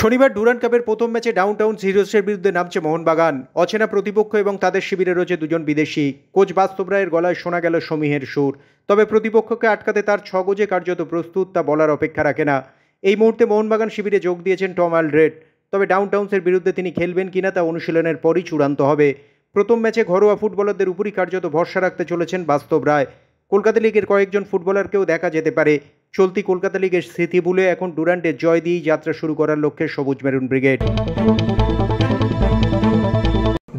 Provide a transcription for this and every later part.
শনিবার ডুরান কাপের প্রথম ম্যাচে ডাউন টাউন হিরোসের বিরুদ্ধে নামছে মোহনবাগান অচেনা প্রতিপক্ষ এবং তাদের শিবিরে রয়েছে দুজন বিদেশি কোচ বাস্তব রায়ের গলায় শোনা গেল সমীহের সুর তবে প্রতিপক্ষকে আটকাতে তার ছগজে কার্যত প্রস্তুত তা বলার অপেক্ষা রাখে না এই মুহূর্তে মোহনবাগান শিবিরে যোগ দিয়েছেন টম আলড্রেড তবে ডাউন টাউন্সের বিরুদ্ধে তিনি খেলবেন কিনা তা অনুশীলনের পরই চূড়ান্ত হবে প্রথম ম্যাচে ঘরোয়া ফুটবলারদের উপরই কার্যত ভরসা রাখতে চলেছেন বাস্তব রায় কলকাতা লিগের কয়েকজন ফুটবলারকেও দেখা যেতে পারে চলতি কলকাতা লিগের স্মৃতি ভুলে এখন ডুরান্টে জয় দিয়েই যাত্রা শুরু করার লক্ষ্যে সবুজ মেরুন ব্রিগেড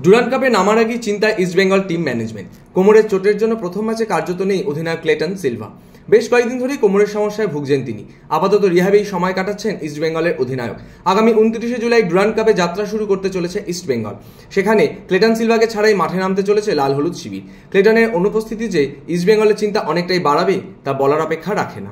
ডুরান্ট কাপে নামার আগেই চিন্তা ইস্টবেঙ্গল টিম ম্যানেজমেন্ট কোমরের চোটের জন্য প্রথম ম্যাচে কার্যত নেই অধিনায়ক ক্লেটন সিলভা বেশ কয়েকদিন ধরেই কোমরের সমস্যায় ভুগছেন তিনি আপাতত রিহাবেই সময় কাটাচ্ছেন ইস্টবেঙ্গলের অধিনায়ক আগামী উনত্রিশে জুলাই ডুরান কাপে যাত্রা শুরু করতে চলেছে ইস্টবেঙ্গল সেখানে ক্লেটন সিলভাকে ছাড়াই মাঠে নামতে চলেছে লাল হলুদ শিবির ক্লেটনের অনুপস্থিতি যে ইস্টবেঙ্গলের চিন্তা অনেকটাই বাড়াবে তা বলার অপেক্ষা রাখে না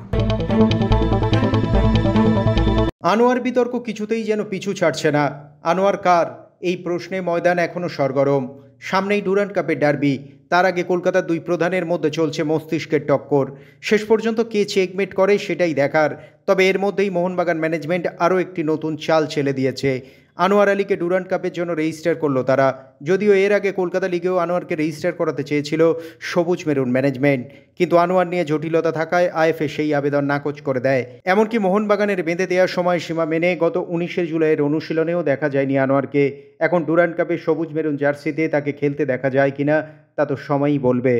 আনোয়ার বিতর্ক কিছুতেই যেন পিছু ছাড়ছে না আনোয়ার কার এই প্রশ্নে ময়দান এখনও সরগরম সামনেই ডুরান্ড কাপের ডার্বি তার আগে কলকাতার দুই প্রধানের মধ্যে চলছে মস্তিষ্কের টক্কর শেষ পর্যন্ত কে চেকমেট করে সেটাই দেখার তবে এর মধ্যেই মোহনবাগান ম্যানেজমেন্ট আরও একটি নতুন চাল ছেলে দিয়েছে আনোয়ার আলীকে ডুরান্ট কাপের জন্য রেজিস্টার করলো তারা যদিও এর আগে কলকাতা লিগেও আনোয়ারকে রেজিস্টার করাতে চেয়েছিল সবুজ মেরুন ম্যানেজমেন্ট কিন্তু আনোয়ার নিয়ে জটিলতা থাকায় আইএফএ সেই আবেদন নাকচ করে দেয় এমনকি মোহনবাগানের বেঁধে দেওয়ার সময় সীমা মেনে গত উনিশে জুলাইয়ের অনুশীলনেও দেখা যায়নি আনোয়ারকে এখন ডুরান্ট কাপে সবুজ মেরুন জার্সিতে তাকে খেলতে দেখা যায় কিনা তা তো সময়ই বলবে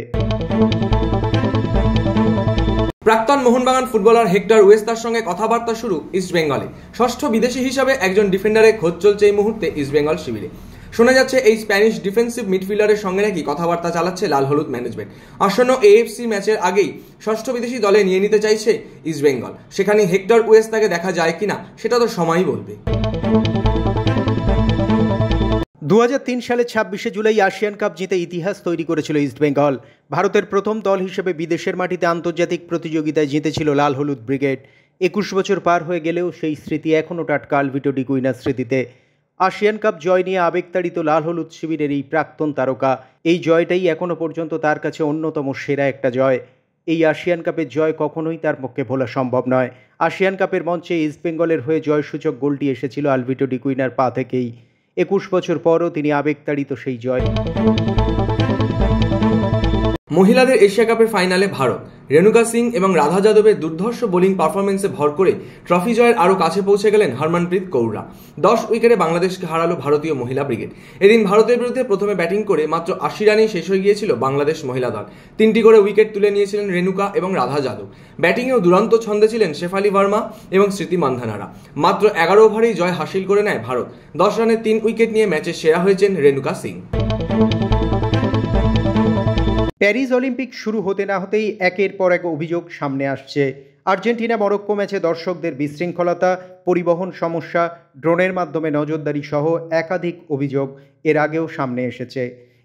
প্রাক্তন মোহনবাগান ফুটবলার হেক্টর ওয়েস্তার সঙ্গে কথাবার্তা শুরু ইস্টবেঙ্গলে ষষ্ঠ বিদেশি হিসাবে একজন ডিফেন্ডারের খোঁজ চলছে এই মুহূর্তে ইস্টবেঙ্গল শিবিরে শোনা যাচ্ছে এই স্প্যানিশ ডিফেন্সিভ মিডফিল্ডারের সঙ্গে নাকি কথাবার্তা চালাচ্ছে লাল হলুদ ম্যানেজমেন্ট আসন্ন এএফসি ম্যাচের আগেই ষষ্ঠ বিদেশি দলে নিয়ে নিতে চাইছে ইস্টবেঙ্গল সেখানে হেক্টর ওয়েস্তাকে দেখা যায় কিনা সেটা তো সময়ই বলবে দু সালে ছাব্বিশে জুলাই আসিয়ান কাপ জিতে ইতিহাস তৈরি করেছিল ইস্টবেঙ্গল ভারতের প্রথম দল হিসেবে বিদেশের মাটিতে আন্তর্জাতিক প্রতিযোগিতায় জিতেছিল লাল হলুদ ব্রিগেড একুশ বছর পার হয়ে গেলেও সেই স্মৃতি এখনও টাটকা আলভিটো ডিকুইনার স্মৃতিতে আসিয়ান কাপ জয় নিয়ে আবেগতাড়িত লাল হলুদ শিবিরের এই প্রাক্তন তারকা এই জয়টাই এখনও পর্যন্ত তার কাছে অন্যতম সেরা একটা জয় এই আসিয়ান কাপের জয় কখনোই তার পক্ষে ভোলা সম্ভব নয় আসিয়ান কাপের মঞ্চে ইস্টবেঙ্গলের হয়ে জয়সূচক গোলটি এসেছিল আলভিটো ডিকুইনার পা থেকেই একুশ বছর পরও তিনি আবেগতাড়িত সেই জয় মহিলাদের এশিয়া কাপের ফাইনালে ভারত রেণুকা সিং এবং রাধা যাদবের দুর্ধর্ষ বোলিং পারফরমেন্সে ভর করে ট্রফি জয়ের আরও কাছে পৌঁছে গেলেন হরমনপ্রীত কৌররা দশ উইকেটে বাংলাদেশকে হারালো ভারতীয় মহিলা ব্রিগেড এদিন ভারতের বিরুদ্ধে প্রথমে ব্যাটিং করে মাত্র আশি রানেই শেষ হয়ে গিয়েছিল বাংলাদেশ মহিলা দল তিনটি করে উইকেট তুলে নিয়েছিলেন রেণুকা এবং রাধা যাদব ব্যাটিংয়েও দুরন্ত ছন্দে ছিলেন শেফালি ভার্মা এবং স্মৃতি মান্ধানারা মাত্র এগারো ওভারেই জয় হাসিল করে নেয় ভারত দশ রানে তিন উইকেট নিয়ে ম্যাচে সেরা হয়েছেন রেণুকা সিং প্যারিস অলিম্পিক শুরু হতে না হতেই একের পর এক অভিযোগ সামনে আসছে আর্জেন্টিনা মরক্কো ম্যাচে দর্শকদের বিশৃঙ্খলতা পরিবহন সমস্যা ড্রোনের মাধ্যমে নজরদারি সহ একাধিক অভিযোগ এর আগেও সামনে এসেছে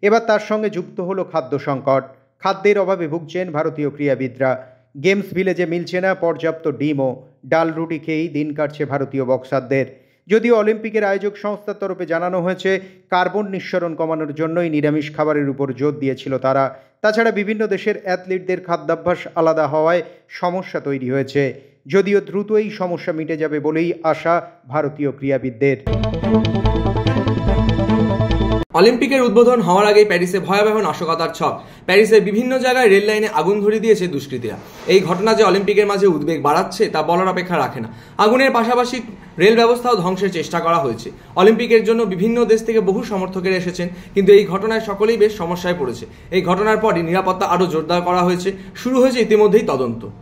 এবার তার সঙ্গে যুক্ত হল খাদ্য সংকট খাদ্যের অভাবে ভুগছেন ভারতীয় ক্রীড়াবিদরা গেমস ভিলেজে মিলছে না পর্যাপ্ত ডিমও ডাল রুটি খেয়েই দিন কাটছে ভারতীয় বক্সারদের যদিও অলিম্পিকের আয়োজক সংস্থার তরফে জানানো হয়েছে কার্বন নিঃসরণ কমানোর জন্যই নিরামিষ খাবারের উপর জোর দিয়েছিল তারা তাছাড়া বিভিন্ন দেশের অ্যাথলিটদের খাদ্যাভ্যাস আলাদা হওয়ায় সমস্যা তৈরি হয়েছে যদিও দ্রুত এই সমস্যা মিটে যাবে বলেই আশা ভারতীয় ক্রীড়াবিদদের অলিম্পিকের উদ্বোধন হওয়ার আগে প্যারিসে ভয়াবহ নাশকতার ছক প্যারিসের বিভিন্ন জায়গায় রেল লাইনে আগুন ধরিয়ে দিয়েছে দুষ্কৃতীরা এই ঘটনা যে অলিম্পিকের মাঝে উদ্বেগ বাড়াচ্ছে তা বলার অপেক্ষা রাখে না আগুনের পাশাপাশি রেল ব্যবস্থাও ধ্বংসের চেষ্টা করা হয়েছে অলিম্পিকের জন্য বিভিন্ন দেশ থেকে বহু সমর্থকেরা এসেছেন কিন্তু এই ঘটনায় সকলেই বেশ সমস্যায় পড়েছে এই ঘটনার পরই নিরাপত্তা আরও জোরদার করা হয়েছে শুরু হয়েছে ইতিমধ্যেই তদন্ত